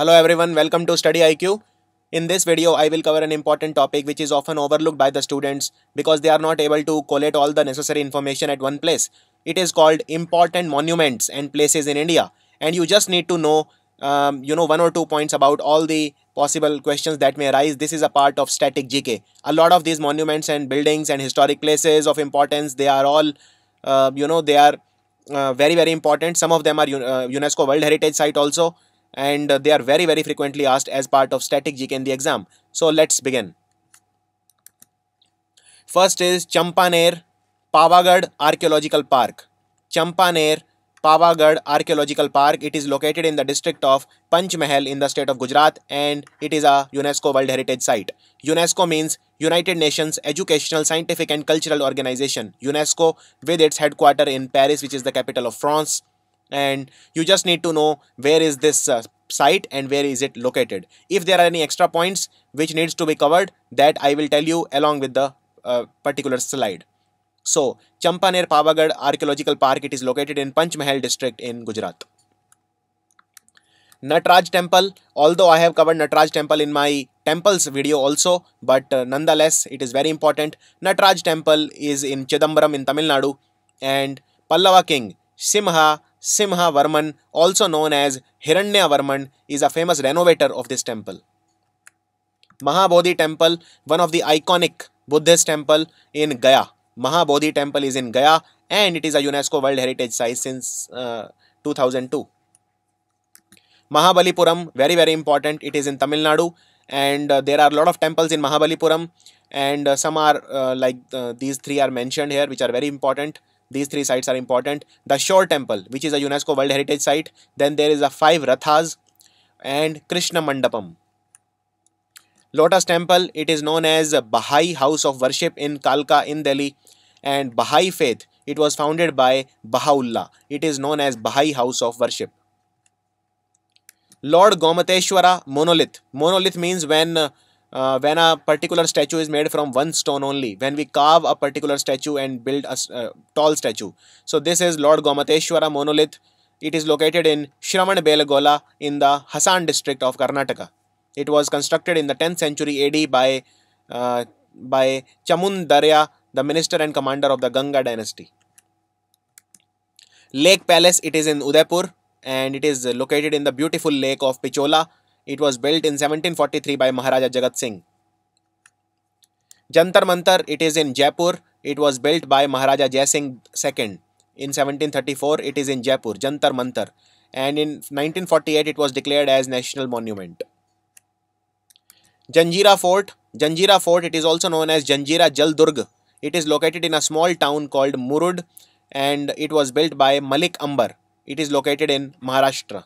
Hello everyone, welcome to Study IQ. In this video, I will cover an important topic which is often overlooked by the students because they are not able to collate all the necessary information at one place. It is called important monuments and places in India and you just need to know um, you know one or two points about all the possible questions that may arise this is a part of static gk a lot of these monuments and buildings and historic places of importance they are all uh, you know they are uh, very very important some of them are uh, unesco world heritage site also and uh, they are very very frequently asked as part of static GK in the exam. So let's begin. First is Champaner Pavagadh Archaeological Park. Champaner Pavagadh Archaeological Park. It is located in the district of Panchmahal in the state of Gujarat and it is a UNESCO World Heritage Site. UNESCO means United Nations Educational, Scientific and Cultural Organization, UNESCO, with its headquarters in Paris, which is the capital of France and you just need to know where is this uh, site and where is it located if there are any extra points which needs to be covered that i will tell you along with the uh, particular slide so champaner pavagadh archaeological park it is located in panchmahal district in gujarat natraj temple although i have covered natraj temple in my temples video also but uh, nonetheless it is very important natraj temple is in chidambaram in tamil nadu and pallava king simha Simha Varman, also known as Hiranya Varman, is a famous renovator of this temple. Mahabodhi temple, one of the iconic Buddhist temple in Gaya. Mahabodhi temple is in Gaya and it is a UNESCO World Heritage Site since uh, 2002. Mahabalipuram, very very important, it is in Tamil Nadu and uh, there are a lot of temples in Mahabalipuram and uh, some are uh, like uh, these three are mentioned here which are very important. These three sites are important. The Shore Temple, which is a UNESCO World Heritage Site. Then there is a five Rathas and Krishna Mandapam. Lotus Temple, it is known as Baha'i House of Worship in Kalka in Delhi. And Baha'i Faith, it was founded by Baha'u'llah. It is known as Baha'i House of Worship. Lord Gomateshwara Monolith. Monolith means when uh, uh, when a particular statue is made from one stone only when we carve a particular statue and build a uh, tall statue so this is lord gomateshwara monolith it is located in Belagola in the Hassan district of Karnataka. It was constructed in the 10th century AD by, uh, by Chamundarya, the minister and commander of the Ganga dynasty. Lake Palace, it is in Udaipur and it is located in the beautiful lake of Pichola it was built in 1743 by Maharaja Jagat Singh. Jantar Mantar, it is in Jaipur. It was built by Maharaja Jai Singh II. In 1734, it is in Jaipur, Jantar Mantar. And in 1948, it was declared as National Monument. Janjira Fort, Janjira Fort, it is also known as Janjira Jal Durg. It is located in a small town called Murud and it was built by Malik Ambar. It is located in Maharashtra.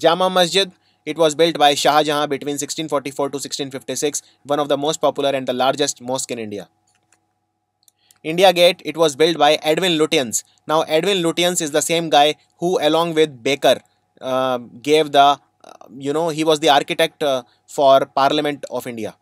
Jama Masjid, it was built by Shah Jahan between 1644 to 1656, one of the most popular and the largest mosque in India. India Gate, it was built by Edwin Lutyens. Now, Edwin Lutyens is the same guy who, along with Baker, uh, gave the, uh, you know, he was the architect uh, for Parliament of India.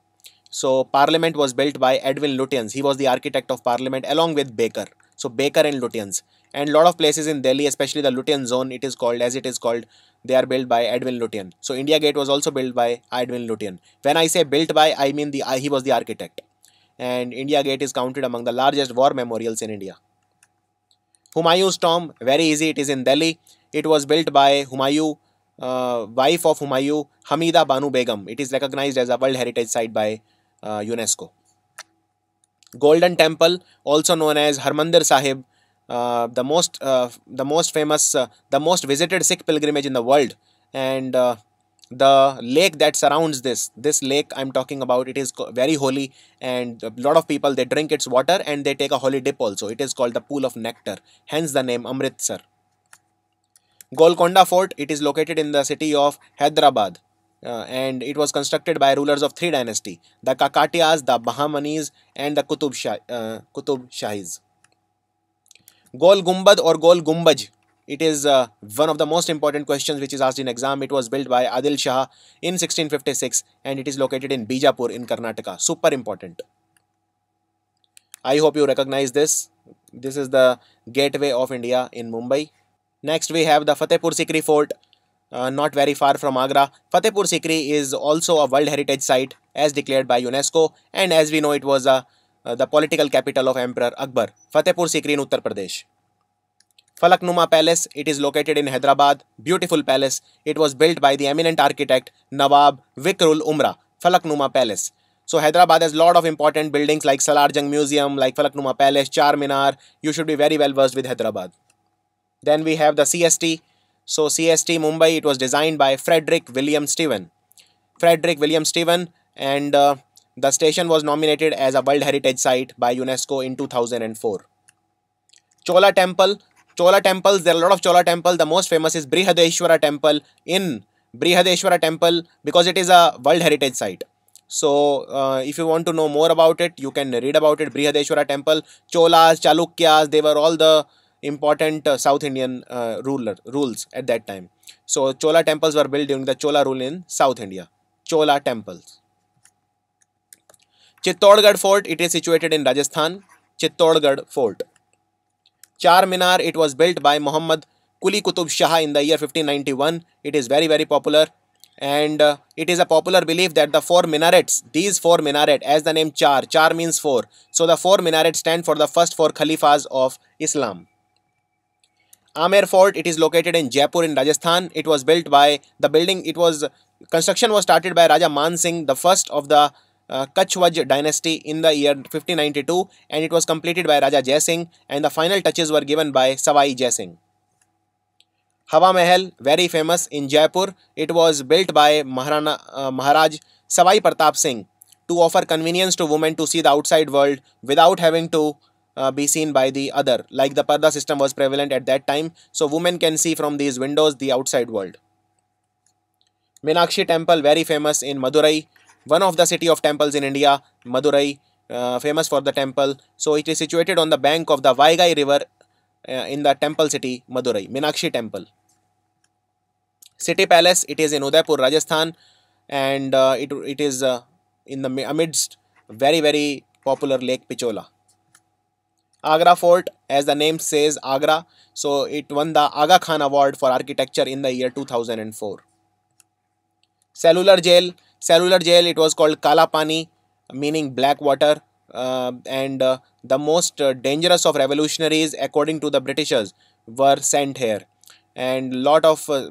So, Parliament was built by Edwin Lutyens. He was the architect of Parliament along with Baker. So, Baker and Lutyens and lot of places in Delhi, especially the Lutyen zone, it is called as it is called. They are built by Edwin Lutyen. So India Gate was also built by Edwin Lutyen. When I say built by, I mean the uh, he was the architect. And India Gate is counted among the largest war memorials in India. Humayu's tomb, very easy, it is in Delhi. It was built by Humayu, uh, wife of Humayu, Hamida Banu Begum. It is recognized as a World Heritage Site by uh, UNESCO. Golden Temple, also known as Harmandir Sahib, uh, the most uh, the most famous uh, the most visited Sikh pilgrimage in the world and uh, the lake that surrounds this this lake I'm talking about it is very holy and a lot of people they drink its water and they take a holy dip also it is called the pool of nectar hence the name Amritsar Golconda fort it is located in the city of Hyderabad uh, and it was constructed by rulers of three dynasty the Kakatiyas the Bahmanis and the Qutub Shah, Qutub Shahis Gol Gumbad or Gol Gumbaj. It is uh, one of the most important questions which is asked in exam. It was built by Adil Shah in 1656 and it is located in Bijapur in Karnataka. Super important. I hope you recognize this. This is the gateway of India in Mumbai. Next we have the Fatehpur Sikri Fort. Uh, not very far from Agra. Fatehpur Sikri is also a World Heritage Site as declared by UNESCO and as we know it was a uh, the political capital of Emperor Akbar, Fatehpur Sikri in Uttar Pradesh. Falaknuma Palace, it is located in Hyderabad, beautiful palace. It was built by the eminent architect Nawab Vikrul Umra, Falaknuma Palace. So Hyderabad has lot of important buildings like Salar Jung Museum, like Falaknuma Palace, Charminar. You should be very well versed with Hyderabad. Then we have the CST. So CST Mumbai, it was designed by Frederick William Stephen. Frederick William Stephen and uh, the station was nominated as a World Heritage Site by UNESCO in 2004. Chola Temple. Chola temples, there are a lot of Chola temples. The most famous is Brihadeshwara temple in Brihadeshwara temple because it is a World Heritage Site. So uh, if you want to know more about it, you can read about it. Brihadeshwara temple, Cholas, Chalukyas, they were all the important uh, South Indian uh, ruler rules at that time. So Chola temples were built during the Chola rule in South India. Chola temples. Chittorgarh Fort, it is situated in Rajasthan. Chittorgarh Fort. Char Minar, it was built by Muhammad Kuli Qutub Shah in the year 1591. It is very, very popular. And uh, it is a popular belief that the four minarets, these four minarets, as the name Char, Char means four. So the four minarets stand for the first four Khalifas of Islam. Amer Fort, it is located in Jaipur in Rajasthan. It was built by the building, it was construction was started by Raja Man Singh, the first of the uh, Kachwaj dynasty in the year 1592 and it was completed by Raja Jai Singh and the final touches were given by Savai Jai Singh. Hawa Mahal, very famous in Jaipur, it was built by Maharana, uh, Maharaj Savai Pratap Singh to offer convenience to women to see the outside world without having to uh, be seen by the other like the parda system was prevalent at that time so women can see from these windows the outside world Meenakshi temple very famous in Madurai one of the city of temples in India, Madurai, uh, famous for the temple. So it is situated on the bank of the Vaigai river uh, in the temple city, Madurai, Minakshi temple. City Palace, it is in Udaipur, Rajasthan and uh, it, it is uh, in the amidst very very popular Lake Pichola. Agra Fort, as the name says, Agra. So it won the Aga Khan Award for Architecture in the year 2004. Cellular Jail, Cellular jail, it was called Kalapani, meaning black water. Uh, and uh, the most uh, dangerous of revolutionaries, according to the Britishers, were sent here. And lot of uh,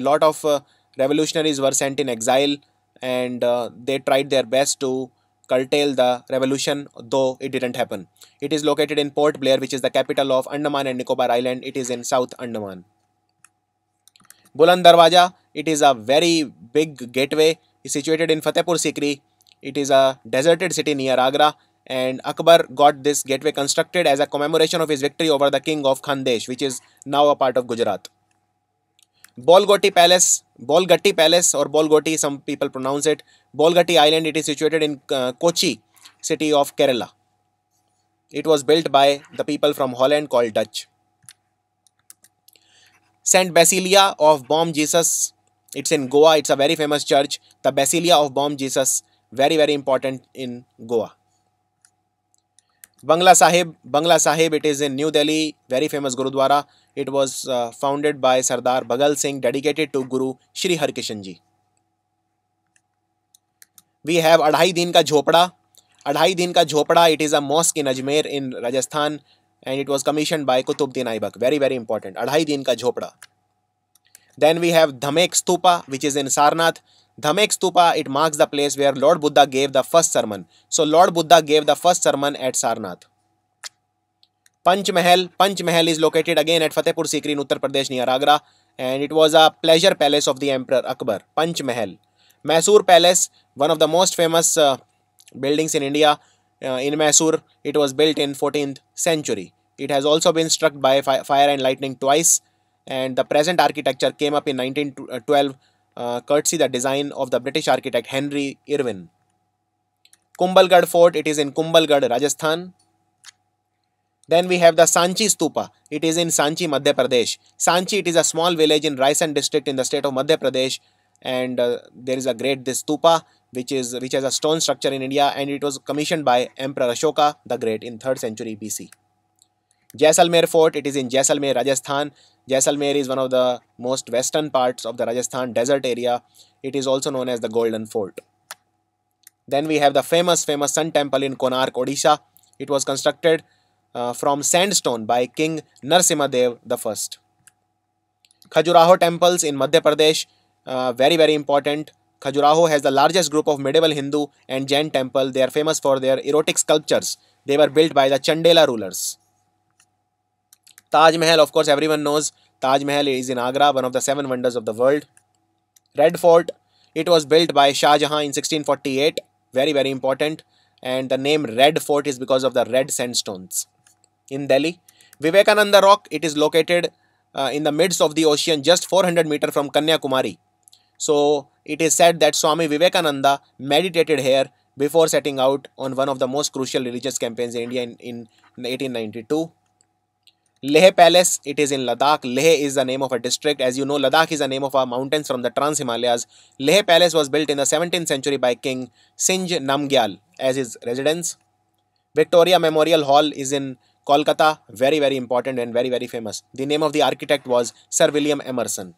lot of uh, revolutionaries were sent in exile, and uh, they tried their best to curtail the revolution, though it didn't happen. It is located in Port Blair, which is the capital of Andaman and Nicobar Island. It is in South Andaman. Buland Darwaja, it is a very big gateway is situated in Fatehpur Sikri. It is a deserted city near Agra and Akbar got this gateway constructed as a commemoration of his victory over the king of Khandesh which is now a part of Gujarat. Bolgoti Palace, Bolgatti Palace or Bolgoti some people pronounce it. Bolgatti Island it is situated in uh, Kochi city of Kerala. It was built by the people from Holland called Dutch. Saint Basilia of Bom Jesus It's in Goa. It's a very famous church, the Basilia of Bom Jesus. Very, very important in Goa. Bangla Sahib, Bangla Sahib, it is in New Delhi, very famous Gurudwara. It was uh, founded by Sardar Bhagal Singh, dedicated to Guru Shri Harkishan Ji. We have Adhai Din Ka Jhopda. Adhai Din Ka Jhopda, it is a mosque in Ajmer in Rajasthan and it was commissioned by Kutubuddin Aibak. Very, very important. Adhai Din Ka Jhopda. Then we have Dhamek Stupa, which is in Sarnath. Dhamek Stupa, it marks the place where Lord Buddha gave the first sermon. So Lord Buddha gave the first sermon at Sarnath. Panch Mahal, Panch Mahal is located again at Fatehpur Sikri in Uttar Pradesh near Agra and it was a pleasure palace of the Emperor Akbar, Panch Mahal. Mysore Palace, one of the most famous uh, buildings in India, uh, in Mysore, it was built in 14th century. It has also been struck by fi fire and lightning twice and the present architecture came up in 1912 uh, courtesy the design of the British architect Henry Irwin. Kumbalgarh Fort, it is in Kumbalgarh, Rajasthan. Then we have the Sanchi Stupa. It is in Sanchi, Madhya Pradesh. Sanchi, it is a small village in Raisan district in the state of Madhya Pradesh. And uh, there is a great this stupa which is which has a stone structure in India and it was commissioned by Emperor Ashoka the Great in 3rd century BC. Jaisalmer Fort, it is in Jaisalmer, Rajasthan. Jaisalmer is one of the most western parts of the Rajasthan desert area. It is also known as the Golden Fort. Then we have the famous, famous Sun Temple in Konark, Odisha. It was constructed uh, from sandstone by King Narsimadev I. Khajuraho temples in Madhya Pradesh, uh, very, very important. Khajuraho has the largest group of medieval Hindu and Jain temple. They are famous for their erotic sculptures. They were built by the Chandela rulers. Taj Mahal, of course, everyone knows Taj Mahal is in Agra, one of the seven wonders of the world. Red Fort, it was built by Shah Jahan in 1648, very, very important. And the name Red Fort is because of the red sandstones in Delhi. Vivekananda Rock, it is located uh, in the midst of the ocean, just 400 meter from Kanyakumari. So it is said that Swami Vivekananda meditated here before setting out on one of the most crucial religious campaigns in India in, in 1892. Leh Palace, it is in Ladakh. Leh is the name of a district. As you know, Ladakh is the name of a mountains from the Trans Himalayas. Leh Palace was built in the 17th century by King Sinj Namgyal as his residence. Victoria Memorial Hall is in Kolkata, very, very important and very, very famous. The name of the architect was Sir William Emerson.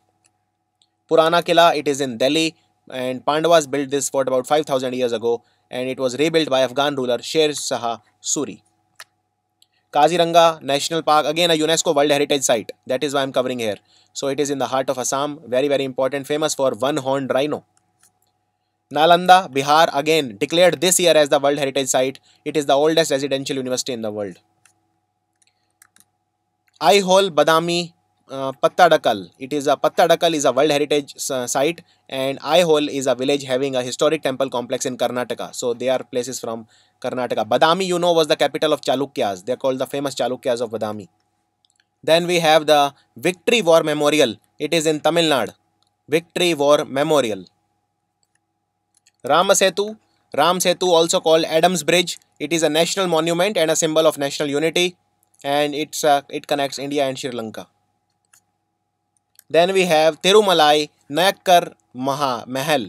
Purana Killa, it is in Delhi and Pandavas built this fort about 5000 years ago and it was rebuilt by Afghan ruler Sher Shah Suri. Kaziranga National Park, again a UNESCO World Heritage Site. That is why I'm covering here. So it is in the heart of Assam, very, very important, famous for one-horned rhino. Nalanda, Bihar, again declared this year as the World Heritage Site. It is the oldest residential university in the world. Aihol Badami uh, Pattadakal. It is a Pattadakal is a World Heritage uh, site and Aihole is a village having a historic temple complex in Karnataka. So they are places from Karnataka. Badami you know was the capital of Chalukyas. They are called the famous Chalukyas of Badami. Then we have the Victory War Memorial. It is in Tamil Nadu. Victory War Memorial. Ramasetu. Ram Setu also called Adams Bridge. It is a national monument and a symbol of national unity and it's uh, it connects India and Sri Lanka. Then we have Tirumalai Nayakkar Maha Mahal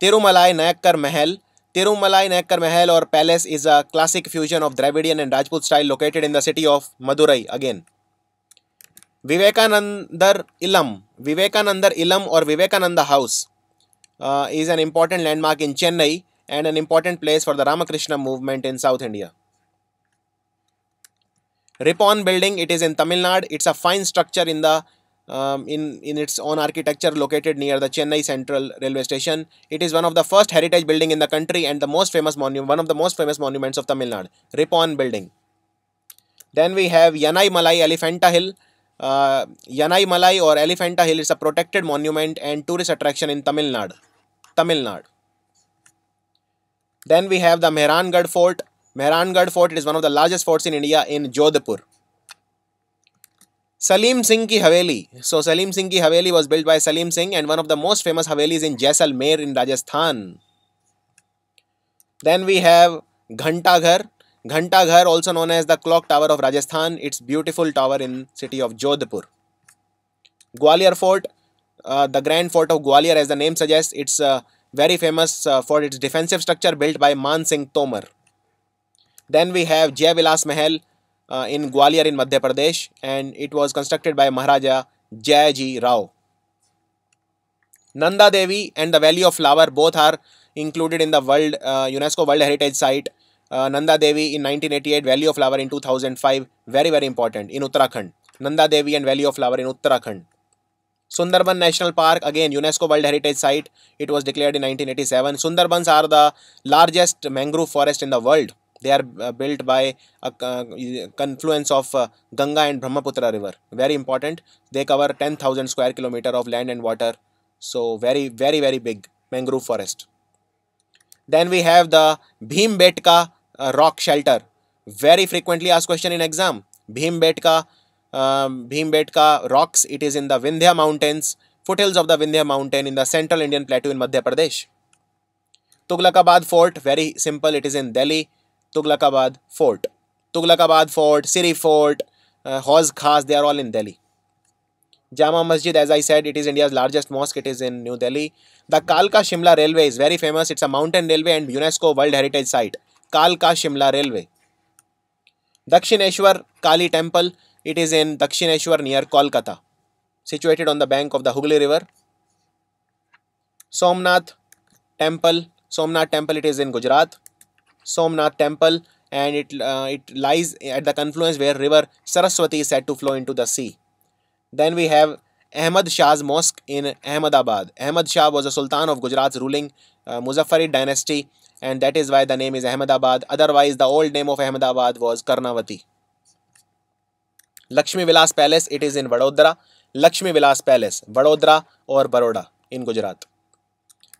Tirumalai Nayakkar Mahal Tirumalai Nayakkar Mahal or palace is a classic fusion of Dravidian and Rajput style located in the city of Madurai again Vivekanandar Illam Vivekanandar Illam or Vivekananda house is an important landmark in Chennai and an important place for the Ramakrishna movement in South India Ripon building it is in Tamil Nadu it's a fine structure in the um, in, in its own architecture located near the Chennai Central Railway Station. It is one of the first heritage building in the country and the most famous monument, one of the most famous monuments of Tamil Nadu, Ripon Building. Then we have Yanai Malai Elephanta Hill. Uh, Yanai Malai or Elephanta Hill is a protected monument and tourist attraction in Tamil Nadu. Tamil Nadu. Then we have the Mehrangarh Fort. Mehrangarh Fort is one of the largest forts in India in Jodhpur. Salim Singh ki Haveli. So Salim Singh ki Haveli was built by Salim Singh and one of the most famous Havelis in Jaisalmer in Rajasthan. Then we have Ghanta Ghar, also known as the clock tower of Rajasthan. It's beautiful tower in city of Jodhpur. Gwalior fort. Uh, the grand fort of Gwalior as the name suggests. It's uh, very famous uh, for its defensive structure built by Man Singh Tomar. Then we have Jai Vilas Mahal uh, in Gwalior in Madhya Pradesh and it was constructed by Maharaja Jayaji Rao. Nanda Devi and the Valley of Flower both are included in the World uh, UNESCO World Heritage Site. Uh, Nanda Devi in 1988, Valley of Flower in 2005, very very important in Uttarakhand. Nanda Devi and Valley of Flower in Uttarakhand. Sundarban National Park, again UNESCO World Heritage Site, it was declared in 1987. Sundarbans are the largest mangrove forest in the world. They are built by a confluence of Ganga and Brahmaputra river. Very important. They cover 10,000 square kilometer of land and water. So very, very, very big mangrove forest. Then we have the Bhimbetka uh, rock shelter. Very frequently asked question in exam. Bhimbetka, um, Bhimbetka rocks. It is in the Vindhya mountains, foothills of the Vindhya mountain in the central Indian plateau in Madhya Pradesh. Tughlakabad fort. Very simple. It is in Delhi. Tughlakabad fort Tughlakabad fort Siri fort uh, हॉज खास they are all in Delhi Jama मस्जिद as I said it is India's largest mosque it is in new Delhi the कालका Shimla railway is very famous it's a mountain railway and UNESCO world heritage site कालका Shimla railway Dakshineswar Kali temple it is in Dakshineswar near Kolkata situated on the bank of the Hooghly river Somnath temple Somnath temple it is in Gujarat Somnath temple and it, uh, it lies at the confluence where river Saraswati is said to flow into the sea. Then we have Ahmad Shah's mosque in Ahmedabad. Ahmad Shah was a Sultan of Gujarat's ruling uh, Muzaffarid dynasty and that is why the name is Ahmedabad. Otherwise, the old name of Ahmedabad was Karnavati. Lakshmi Vilas Palace, it is in Vadodara. Lakshmi Vilas Palace, Vadodara or Baroda in Gujarat.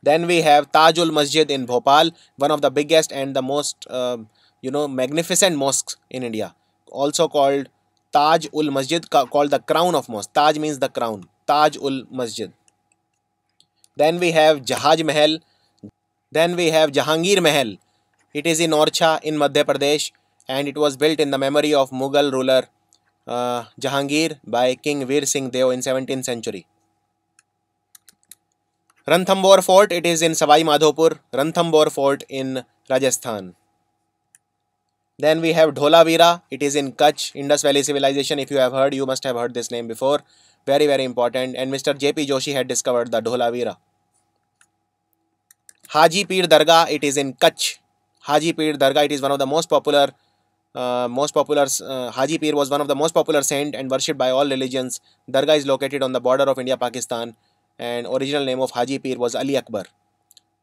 Then we have Tajul Masjid in Bhopal, one of the biggest and the most, uh, you know, magnificent mosques in India. Also called Taj ul Masjid, called the crown of mosque. Taj means the crown. Taj ul Masjid. Then we have Jahaj Mahal. Then we have Jahangir Mahal. It is in Orcha in Madhya Pradesh and it was built in the memory of Mughal ruler uh, Jahangir by King Veer Singh Deo in 17th century. Ranthambore Fort, it is in Savai Madhopur. Ranthambore Fort in Rajasthan. Then we have Dholavira, it is in Kutch, Indus Valley Civilization. If you have heard, you must have heard this name before. Very, very important. And Mr. J.P. Joshi had discovered the Dholavira. Haji Pir Dargah, it is in Kutch. Haji Pir Dargah, it is one of the most popular, uh, most popular, uh, Haji Pir was one of the most popular saint and worshipped by all religions. Dargah is located on the border of India-Pakistan and original name of Haji Pir was Ali Akbar.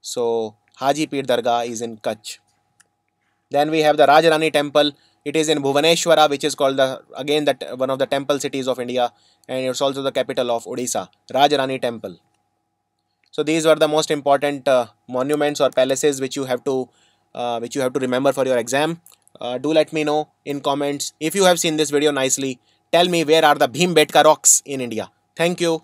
So Haji Pir Dargah is in Kutch. Then we have the Rajarani temple. It is in Bhuvaneshwara which is called the again that one of the temple cities of India and it's also the capital of Odisha, Rajarani temple. So these were the most important uh, monuments or palaces which you have to uh, which you have to remember for your exam. Uh, do let me know in comments if you have seen this video nicely. Tell me where are the Bhimbetka rocks in India. Thank you.